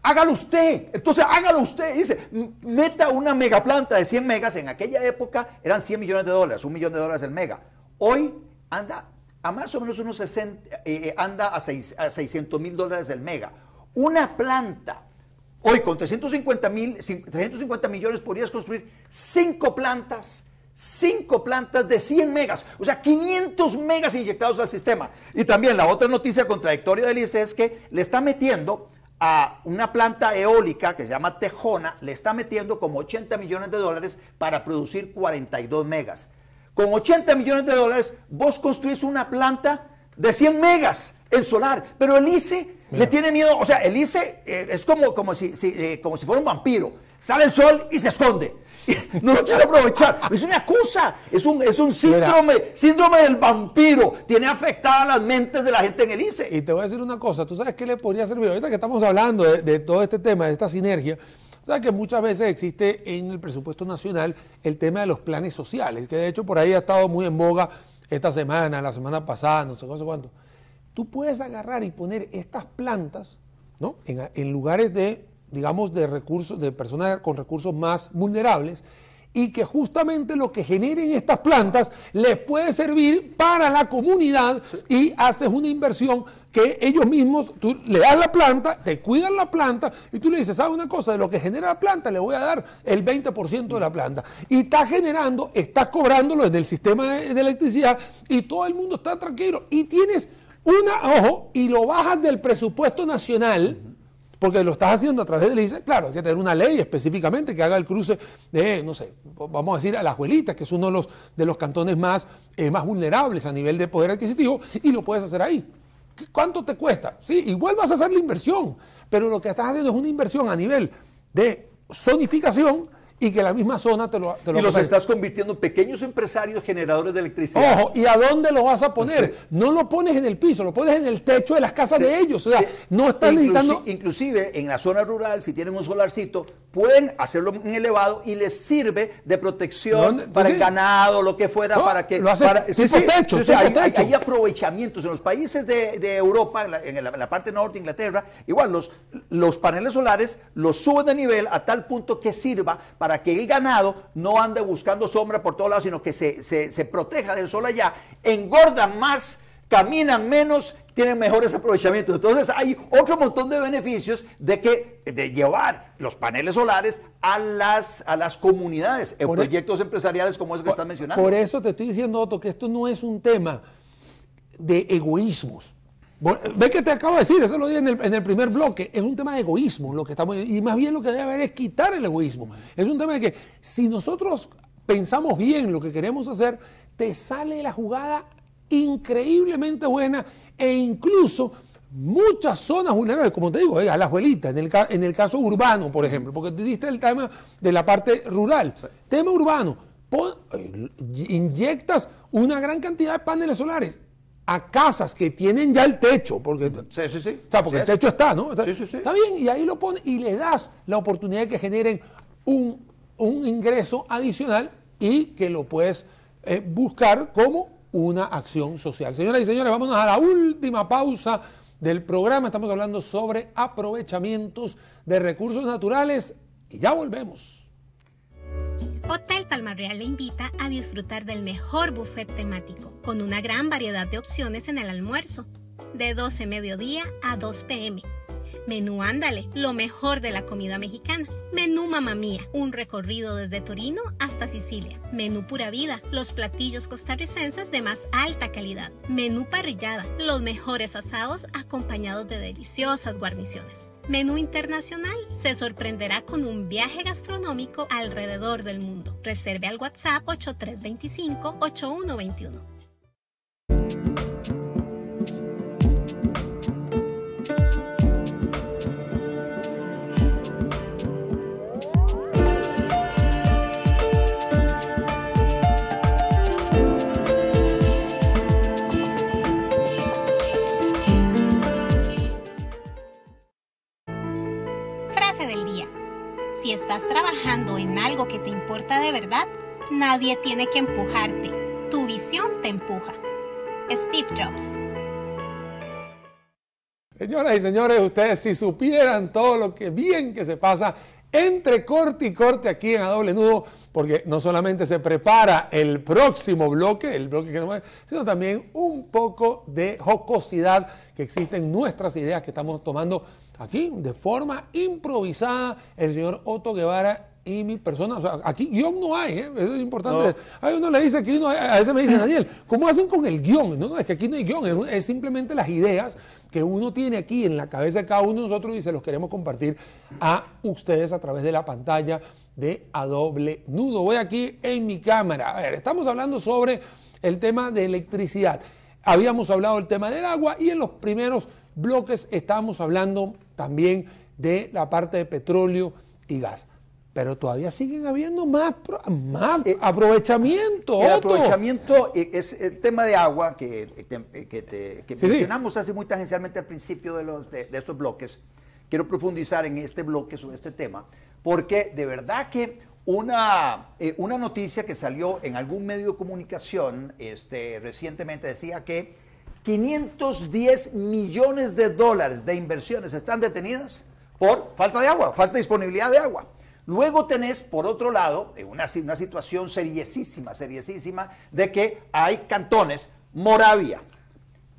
B: Hágalo usted. Entonces, hágalo usted. Dice, meta una mega planta de 100 megas. En aquella época eran 100 millones de dólares, un millón de dólares el mega. Hoy anda a más o menos unos 60, eh, eh, anda a, 6, 600 mil dólares el mega. Una planta, hoy con 350, mil, 350 millones podrías construir cinco plantas 5 plantas de 100 megas, o sea, 500 megas inyectados al sistema. Y también la otra noticia contradictoria del ICE es que le está metiendo a una planta eólica que se llama Tejona, le está metiendo como 80 millones de dólares para producir 42 megas. Con 80 millones de dólares vos construís una planta de 100 megas en solar, pero el ICE le tiene miedo, o sea, el ICE eh, es como, como, si, eh, como si fuera un vampiro, sale el sol y se esconde. No lo quiero aprovechar. Es una excusa. Es un, es un síndrome, síndrome del vampiro. Tiene afectadas
A: las mentes de la gente en el ICE. Y te voy a decir una cosa. ¿Tú sabes qué le podría servir? Ahorita que estamos hablando de, todo este tema, de esta sinergia, sabes que muchas veces existe en el presupuesto nacional el tema de los planes sociales, que de hecho por ahí ha estado muy en boga esta semana, la semana pasada, no sé, cuándo. Tú puedes agarrar y poner estas plantas ¿no? en lugares de digamos, de recursos, de personas con recursos más vulnerables, y que justamente lo que generen estas plantas les puede servir para la comunidad y haces una inversión que ellos mismos, tú le das la planta, te cuidan la planta y tú le dices, ¿sabes una cosa? De lo que genera la planta le voy a dar el 20% de la planta. Y está generando, estás cobrándolo en el sistema de electricidad y todo el mundo está tranquilo y tienes una, ojo, y lo bajas del presupuesto nacional porque lo estás haciendo a través de, ICE, claro, hay que tener una ley específicamente que haga el cruce de, no sé, vamos a decir a las huelitas, que es uno de los, de los cantones más, eh, más vulnerables a nivel de poder adquisitivo, y lo puedes hacer ahí. ¿Cuánto te cuesta? Sí, igual vas a hacer la inversión, pero lo que estás haciendo es una inversión a nivel de zonificación y que la misma zona te lo, Y los estás
B: convirtiendo en pequeños empresarios generadores de electricidad. Ojo, ¿y
A: a dónde lo vas a poner? No lo pones en el piso, lo pones en el techo de las casas de ellos. O sea, no estás limitando. necesitando...
B: Inclusive en la zona rural, si tienen un solarcito, pueden hacerlo en elevado y les sirve de protección para el ganado, lo que fuera, para que... para, hay, aprovechamientos en los países de, Europa, en, la, parte norte de Inglaterra, igual los, los paneles solares los suben de nivel a tal punto que sirva para que el ganado no ande buscando sombra por todos lados, sino que se, proteja del sol allá, engordan más caminan menos tienen mejores aprovechamientos. Entonces hay otro montón de beneficios de que de llevar los paneles solares a las, a las comunidades, en e- proyectos empresariales como esos que estás mencionando. Por eso
A: te estoy diciendo, Otto, que esto no es un tema de egoísmos. Ve que te acabo de decir, eso lo dije en el, en el, primer bloque, es un tema de egoísmo lo que estamos y más bien lo que debe haber es quitar el egoísmo. Es un tema de que si nosotros pensamos bien lo que queremos hacer, te sale la jugada increíblemente buena e incluso muchas zonas vulnerables, como te digo, eh, a las abuelitas, en el, caso urbano, por ejemplo, porque te diste el tema de la parte rural. Tema urbano, eh, inyectas una gran cantidad de paneles solares a casas que tienen ya el techo, porque, el techo está, ¿no? sí, sí, sí. está bien, y ahí lo pones y le das la oportunidad de que generen un, ingreso adicional y que lo puedes eh, buscar como una acción social. Señoras y señores, vámonos a la última pausa del programa. Estamos hablando sobre aprovechamientos de recursos naturales y ya volvemos.
C: Hotel Palmarreal le invita a disfrutar del mejor buffet temático, con una gran variedad de opciones en el almuerzo, de 12 mediodía a 2 pm Menú Ándale, lo mejor de la comida mexicana. Menú Mamá Mía, un recorrido desde Torino hasta Sicilia. Menú Pura Vida, los platillos costarricenses de más alta calidad. Menú Parrillada, los mejores asados acompañados de deliciosas guarniciones. Menú internacional se sorprenderá con un viaje gastronómico alrededor del mundo. Reserve al WhatsApp 8325-8121. verdad, nadie tiene que empujarte. Tu visión te empuja. Steve Jobs.
A: Señoras y señores, ustedes si supieran todo lo que bien que se pasa entre corte y corte aquí en A Doble Nudo, porque no solamente se prepara el próximo bloque, el bloque que sino también un poco de jocosidad que existen nuestras ideas que estamos tomando aquí de forma improvisada. El señor Otto Guevara y mi persona. O sea, aquí guión no hay, ¿eh? es importante. uno le dice que a veces me dice, Daniel, ¿cómo hacen con el guión? No, no, es que aquí no hay guión, es, simplemente las ideas que uno tiene aquí en la cabeza de cada uno de nosotros y se los queremos compartir a ustedes a través de la pantalla de A Doble Nudo. Voy aquí en mi cámara. A ver, estamos hablando sobre el tema de electricidad. Habíamos hablado del tema del agua y en los primeros bloques estábamos hablando también de la parte de petróleo y gas pero todavía siguen habiendo más, más eh, aprovechamiento. El aprovechamiento
B: es el tema de agua que, mencionamos hace muy tangencialmente al principio de, los, de, estos bloques. Quiero profundizar en este bloque sobre este tema, porque de verdad que una, eh, una noticia que salió en algún medio de comunicación este, recientemente decía que 510 millones de dólares de inversiones están detenidas por falta de agua, falta de disponibilidad de agua. Luego tenés, por otro lado, eh, una, situación seriesísima, seriesísima, de que hay cantones, Moravia,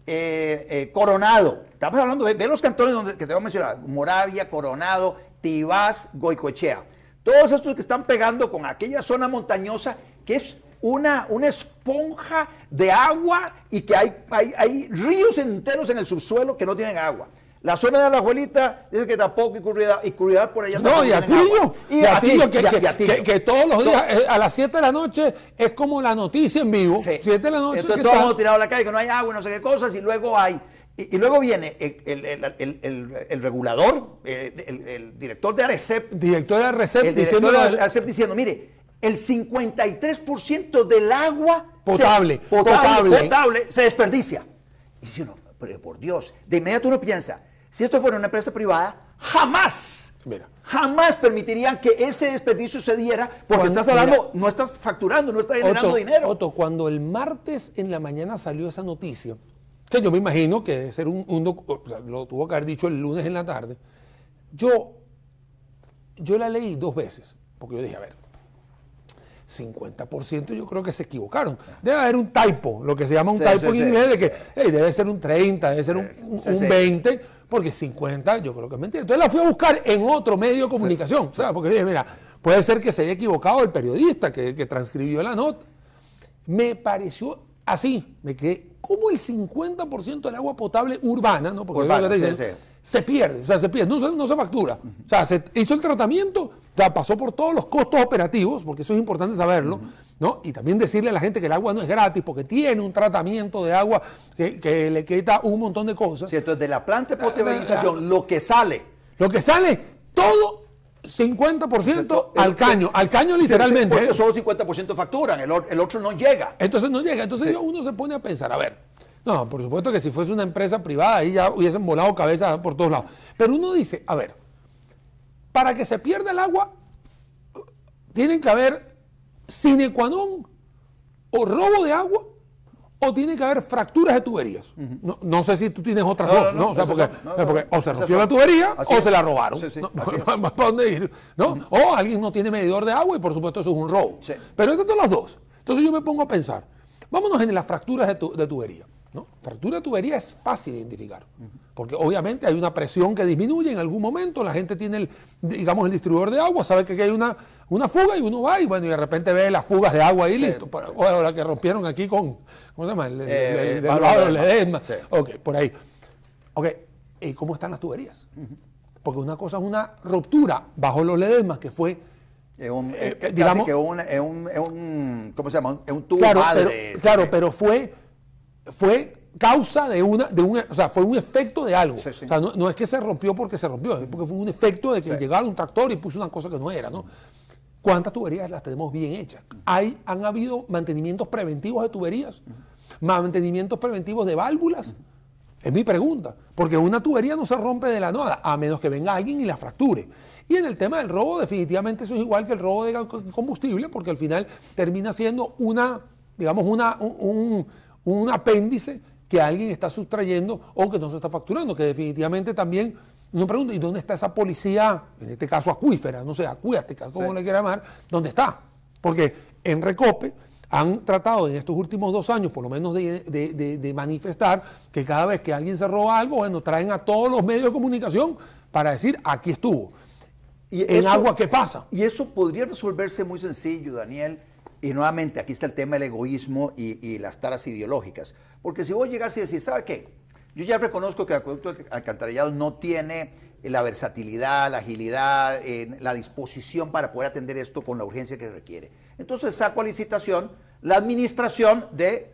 B: eh, eh, Coronado, estamos hablando, de los cantones donde, que te voy a mencionar, Moravia, Coronado, Tibás, Goicoechea. Todos estos que están pegando con aquella zona montañosa que es una, esponja de agua y que hay, hay ríos enteros en el subsuelo que no tienen agua. La zona de la abuelita dice que tampoco y curidad por allá. No, y a y, y a que, que, que, todos los días eh, a las 7 de la noche es como la noticia en vivo. 7 de la noche. Entonces todos están... tirado a la calle, que no hay agua, y no sé qué cosas, y luego hay. Y, luego viene el, regulador, eh, el, director de ARECEP. Director de ARECEP, el director de ARECEP diciendo, mire, el 53% del agua potable, se, potable, potable, se desperdicia. Y dice uno, pero por Dios, de inmediato uno piensa, si esto fuera una empresa privada, jamás, jamás permitirían que ese desperdicio se diera porque estás hablando, no estás facturando, no estás generando dinero.
A: Otto, cuando el martes en la mañana salió esa noticia, que yo me imagino que debe ser un, un lo tuvo que haber dicho el lunes en la tarde, yo, yo la leí dos veces, porque yo dije, a ver, 50% yo creo que se equivocaron. Debe haber un typo, lo que se llama un typo en inglés, de que debe ser un 30, debe ser un, 20, porque 50 yo creo que es mentira. Entonces la fui a buscar en otro medio de comunicación, o sea, porque dije, mira, puede ser que se haya equivocado el periodista que, transcribió la nota. Me pareció así, me quedé, como el 50% del agua potable urbana, ¿no? Porque se pierde, o sea, se pierde, no, no se factura. O sea, se hizo el tratamiento sea, pasó por todos los costos operativos, porque eso es importante saberlo, ¿no? Y también decirle a la gente que el agua no es gratis, porque tiene un tratamiento de agua que, le
B: quita un montón de cosas. Cierto, de la planta de potabilización, ah, ah, ah. lo que sale. Lo que sale, todo 50% al caño, al caño literalmente. Porque ¿eh? solo 50% facturan, el, otro no llega. Entonces no llega. Entonces
A: uno se pone a pensar, a ver, no, por supuesto que si fuese una empresa privada ahí ya hubiesen volado cabezas por todos lados. Pero uno dice, a ver, para que se pierda el agua, tienen que haber sine qua o robo de agua o tiene que haber fracturas de tuberías. no, sé si tú tienes otras dos, ¿no? o, sea, porque, o se rompió la tubería o se la robaron. dónde ir? O alguien no tiene medidor de agua y por supuesto eso es un robo. Pero estas son las dos. Entonces yo me pongo a pensar, vámonos en las fracturas de, tuberías. de tubería. ¿no? Fractura de tubería es fácil de identificar, porque obviamente hay una presión que disminuye en algún momento, la gente tiene, el, digamos, el distribuidor de agua, sabe que hay una, una fuga y uno va y bueno, y de repente ve las fugas de agua ahí, listo, pues, o la que rompieron aquí con, ¿cómo se llama? El, eh, Ok, por ahí. Ok, ¿y eh, cómo están las tuberías? Porque una cosa es una
B: ruptura bajo los ledemas que fue eh, digamos, que es un, ¿cómo se llama? Es un tubo madre. claro, pero fue fue causa de
A: una, de o sea, fue un efecto de algo. O sea, no, es que se rompió porque se rompió, es porque fue un efecto de que sí. un tractor y puso una cosa que no era, ¿no? ¿Cuántas tuberías las tenemos bien hechas? Hay, han habido mantenimientos preventivos de tuberías, mantenimientos preventivos de válvulas. Es mi pregunta, porque una tubería no se rompe de la nada, a menos que venga alguien y la fracture. Y en el tema del robo, definitivamente eso es igual que el robo de combustible, porque al final termina siendo una, digamos, una, un un apéndice que alguien está sustrayendo o que no se está facturando, que definitivamente también uno pregunto ¿y dónde está esa policía, en este caso acuífera, no sé, acuática, como le quiera llamar, dónde está? Porque en Recope han tratado en estos últimos dos años, por lo menos, de, manifestar que cada vez que alguien se roba algo, bueno, traen a todos los medios de comunicación para decir, aquí estuvo.
B: Y en agua, ¿qué pasa? Y eso podría resolverse muy sencillo, Daniel y nuevamente, aquí está el tema del egoísmo y, las taras ideológicas. Porque si vos llegas y decís, ¿sabe qué? Yo ya reconozco que el acueducto alcantarillado no tiene la versatilidad, la agilidad, eh, la disposición para poder atender esto con la urgencia que requiere. Entonces saco a licitación la administración de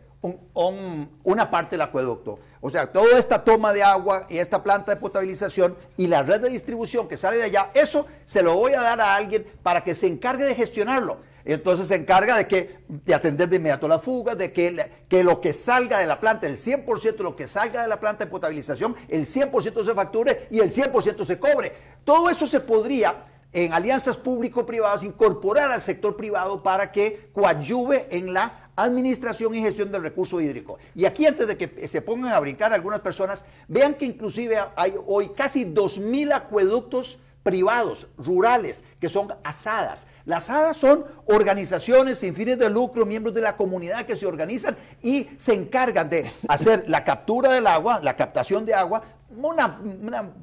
B: una parte del acueducto. O sea, toda esta toma de agua y esta planta de potabilización y la red de distribución que sale de allá, eso se lo voy a dar a alguien para que se encargue de gestionarlo. Entonces se encarga de, que, de atender de inmediato la fuga, de que, que lo que salga de la planta, el 100% de lo que salga de la planta de potabilización, el 100% se facture y el 100% se cobre. Todo eso se podría en alianzas público-privadas incorporar al sector privado para que coadyuve en la administración y gestión del recurso hídrico. Y aquí antes de que se pongan a brincar algunas personas, vean que inclusive hay hoy casi 2.000 acueductos privados, rurales, que son asadas. Las asadas son organizaciones sin fines de lucro, miembros de la comunidad que se organizan y se encargan de hacer la captura del agua, la captación de agua una,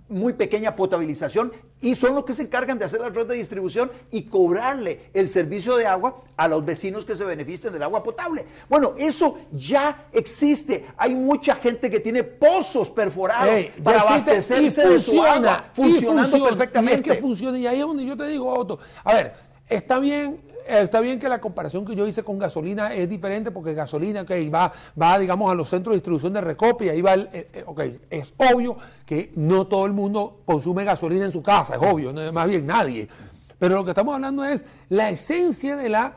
B: muy pequeña potabilización y son los que se encargan de hacer la red de distribución y cobrarle el servicio de agua a los vecinos que se beneficien del agua potable. Bueno, eso ya existe. Hay mucha gente que tiene pozos perforados para abastecerse funciona, de su agua, funcionando perfectamente.
A: y ahí es donde yo te digo, Otto, a ver, está bien está bien que la comparación que yo hice con gasolina es diferente porque gasolina, va, va digamos, a los centros de distribución de recopia, y ahí va el, eh, eh, ok, es obvio que no todo el mundo consume gasolina en su casa, es obvio, no, más bien nadie. Pero lo que estamos hablando es la esencia de la,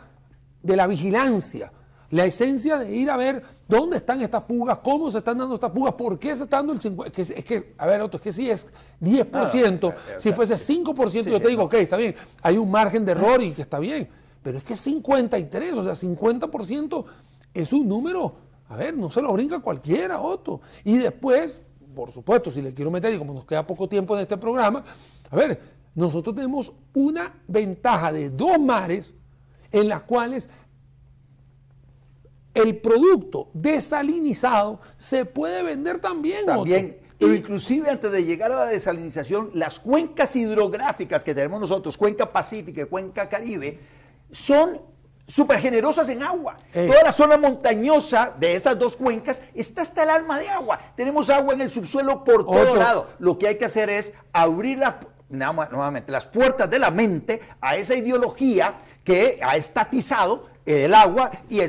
A: de la vigilancia, la esencia de ir a ver dónde están estas fugas, cómo se están dando estas fugas, por qué se están dando el 50%. Es que, es que a ver, otro, es que si es 10%, ah, eh, si fuese 5%, yo te digo, ok, está bien, hay un margen de error y que está bien pero es que 53, o sea, 50% es un número, a ver, no se lo brinca cualquiera, otro. Y después, por supuesto, si le quiero meter, y como nos queda poco tiempo en este programa, a ver, nosotros tenemos una ventaja de dos mares en las cuales
B: el producto desalinizado se puede vender también. También, inclusive antes de llegar a la desalinización, las cuencas hidrográficas que tenemos nosotros, cuenca pacífica y cuenca caribe, son super generosas en agua. Toda la zona montañosa de esas dos cuencas está hasta el alma de agua. Tenemos agua en el subsuelo por todo lado. Lo que hay que hacer es abrir la, nuevamente las puertas de la mente a esa ideología que ha estatizado el agua y,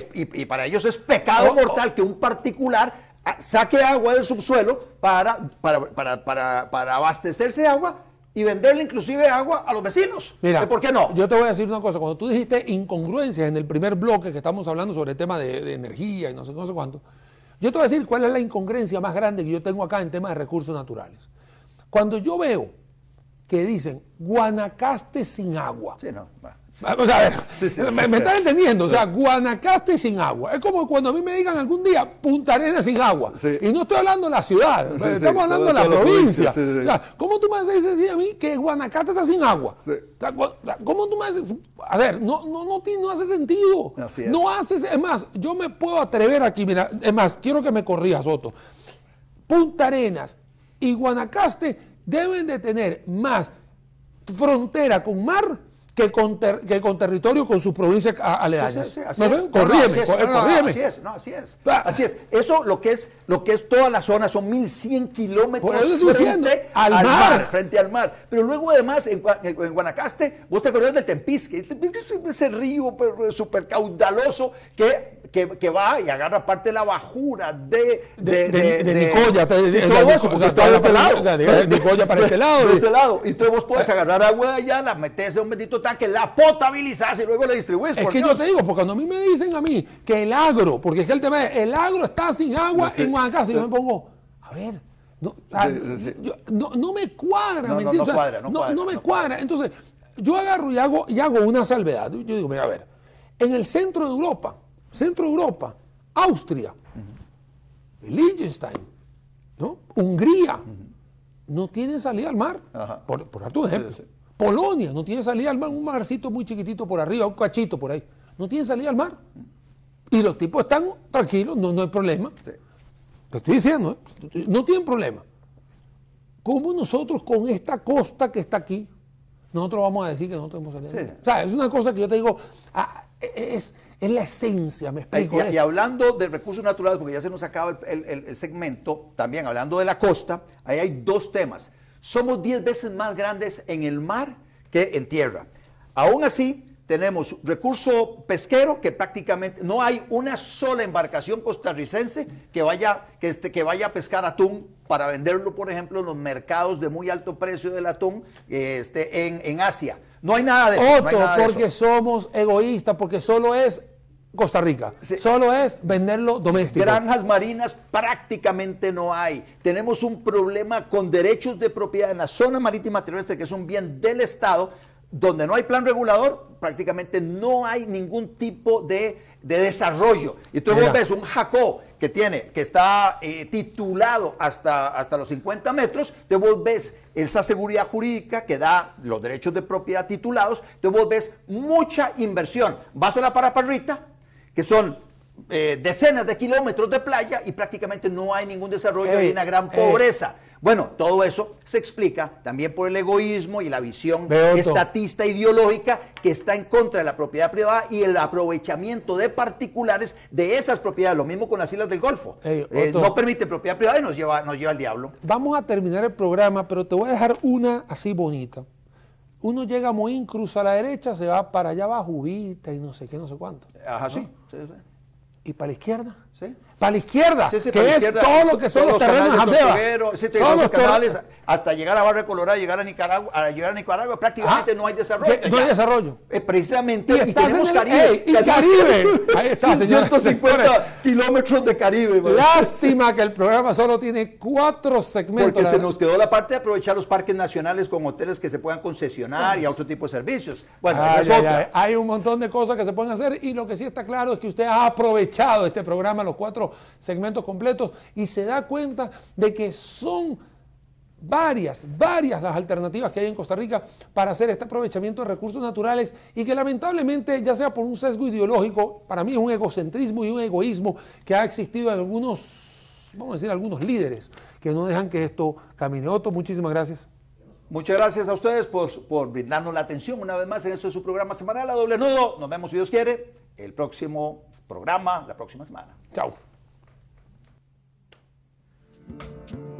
B: para ellos es pecado oh, oh. mortal que un particular ah, saque agua del subsuelo para, para, para abastecerse de agua y venderle inclusive agua a los vecinos.
A: Mira, ¿por qué no? Yo te voy a decir una cosa, cuando tú dijiste incongruencias en el primer bloque que estamos hablando sobre el tema de, energía y no sé, no cuánto, yo te voy a decir cuál es la incongruencia más grande que yo tengo acá en temas de recursos naturales. Cuando yo veo que dicen Guanacaste sin agua, sí, no. Vamos a ver, me, estás entendiendo, o sea, Guanacaste sin agua. Es como cuando a mí me digan algún día Punta Arenas sin agua. Y no estoy hablando de la ciudad, estamos hablando de la provincia. O sea, ¿cómo tú me vas a decir a mí que Guanacaste está sin agua? ¿Cómo tú me vas a ver, no, no, no, no hace sentido. es. No hace, es más, yo me puedo atrever aquí, mira, es más, quiero que me corrijas, Soto. Punta Arenas y Guanacaste deben de tener más frontera con mar que con, que con territorio con su provincia aledañas. Sí, no, Así es,
B: así ah. es. Así es. Eso lo que es, lo que es toda la zona son 1100 kilómetros frente al, mar. frente al mar. Pero luego además en, Guanacaste, vos te acordás del Tempisque, ese río super caudaloso que va y agarra parte de la bajura de de, de, de, Nicoya, está de este lado. De Nicoya para este lado. De este lado. Y entonces vos puedes agarrar agua de allá, la metes en un bendito que la potabilizas y luego la distribuís. Es que yo te digo, porque cuando a mí me dicen
A: a mí que el agro, porque es que el tema es, el agro está sin agua en Oaxaca, yo me pongo, a ver, ah, no, me cuadra, no, ¿me entiendes? No, cuadra, no, cuadra, no, me cuadra. Entonces, yo agarro y hago, y hago una salvedad. Yo digo, mira, a ver, en el centro de Europa, centro de Europa, Austria, Liechtenstein, ¿no? Hungría, no tienen salida al mar, por, dar tu ejemplo. Polonia no tiene salida al mar, un marcito muy chiquitito por arriba, un cachito por ahí. No tiene salida al mar. Y los tipos están tranquilos, no, no hay problema. Te estoy diciendo, ¿eh? no tienen problema. ¿Cómo nosotros con esta costa que está aquí, nosotros vamos a decir que no tenemos salida? O sea, es una cosa que yo te digo, ah, e, e, es, la esencia, me explico. Y, y, hablando
B: de recursos naturales, porque ya se nos acaba el, segmento, también hablando de la costa, ahí hay dos temas. Somos 10 veces más grandes en el mar que en tierra. Aún así, tenemos recurso pesquero que prácticamente no hay una sola embarcación costarricense que vaya, que, este, que vaya a pescar atún para venderlo, por ejemplo, en los mercados de muy alto precio del atún este, en, Asia. No hay nada de eso. Otro, porque somos egoístas, porque solo es Costa Rica. Solo es venderlo doméstico. Granjas marinas prácticamente no hay. Tenemos un problema con derechos de propiedad en la zona marítima terrestre, que es un bien del Estado, donde no hay plan regulador, prácticamente no hay ningún tipo de, desarrollo. Y tú vos ves un jacó que tiene, que está eh, titulado hasta, hasta los 50 metros, te vos ves esa seguridad jurídica que da los derechos de propiedad titulados, te vos ves mucha inversión. Vas a la paraparrita, que son eh, decenas de kilómetros de playa y prácticamente no hay ningún desarrollo, y una gran pobreza. Bueno, todo eso se explica también por el egoísmo y la visión estatista ideológica que está en contra de la propiedad privada y el aprovechamiento de particulares de esas propiedades. Lo mismo con las Islas del Golfo. Eh, no permite propiedad privada y nos lleva, nos lleva al diablo.
A: Vamos a terminar el programa, pero te voy a dejar una así bonita. Uno llega a Moín, cruza a la derecha, se va para allá a Jubita y no sé qué, no sé cuánto. Ajá, sí. ¿Y para la izquierda? para la izquierda, que es todo lo que son los terrenos
B: de todos los canales, hasta llegar a Barrio Colorado, llegar a Nicaragua, llegar a Nicaragua prácticamente ah, no hay desarrollo. no hay desarrollo. Eh, precisamente, y, tenemos Caribe. y Caribe. 150 kilómetros de Caribe. Lástima que el programa solo tiene
A: cuatro segmentos. Porque se nos quedó
B: la parte de aprovechar los parques nacionales con hoteles que se puedan concesionar y pues. otro tipo de servicios. Bueno, hay un
A: montón de cosas que se pueden hacer y lo que sí está claro es que usted ha aprovechado este programa, los cuatro segmentos completos y se da cuenta de que son varias, varias las alternativas que hay en Costa Rica para hacer este aprovechamiento de recursos naturales y que lamentablemente, ya sea por un sesgo ideológico, para mí es un egocentrismo y un egoísmo que ha existido en algunos, vamos a decir, algunos líderes que no dejan que esto camine. otro, muchísimas gracias.
B: Muchas gracias a ustedes pues, por, brindarnos la atención una vez más en este su programa semanal, a Doble Nudo. Nos vemos, si Dios quiere, el próximo programa, la próxima semana. Chao. Thank you.